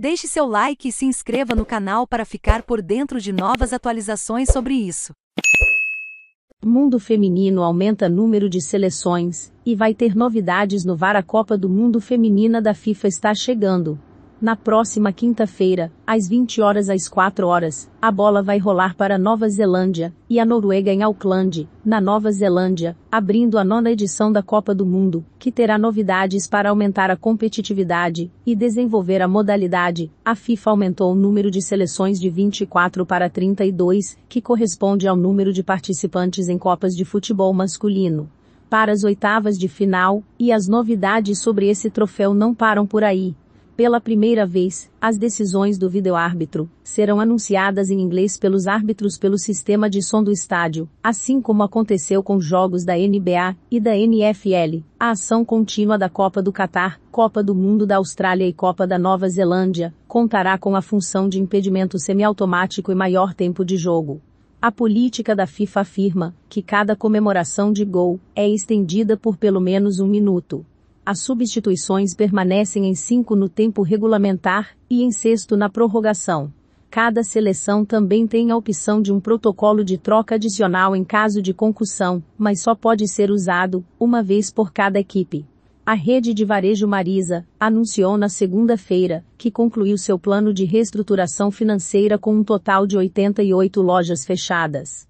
Deixe seu like e se inscreva no canal para ficar por dentro de novas atualizações sobre isso. Mundo Feminino aumenta número de seleções, e vai ter novidades no VAR. A Copa do Mundo Feminina da FIFA está chegando. Na próxima quinta-feira, às 20 horas às 4 horas, a bola vai rolar para a Nova Zelândia e a Noruega em Auckland, na Nova Zelândia, abrindo a nona edição da Copa do Mundo, que terá novidades para aumentar a competitividade e desenvolver a modalidade. A FIFA aumentou o número de seleções de 24 para 32, que corresponde ao número de participantes em Copas de futebol masculino. Para as oitavas de final, e as novidades sobre esse troféu não param por aí. Pela primeira vez, as decisões do videoárbitro serão anunciadas em inglês pelos árbitros pelo sistema de som do estádio, assim como aconteceu com jogos da NBA e da NFL. A ação contínua da Copa do Catar, Copa do Mundo da Austrália e Copa da Nova Zelândia contará com a função de impedimento semiautomático e maior tempo de jogo. A política da FIFA afirma que cada comemoração de gol é estendida por pelo menos um minuto as substituições permanecem em cinco no tempo regulamentar e em sexto na prorrogação. Cada seleção também tem a opção de um protocolo de troca adicional em caso de concussão, mas só pode ser usado uma vez por cada equipe. A rede de varejo Marisa anunciou na segunda-feira que concluiu seu plano de reestruturação financeira com um total de 88 lojas fechadas.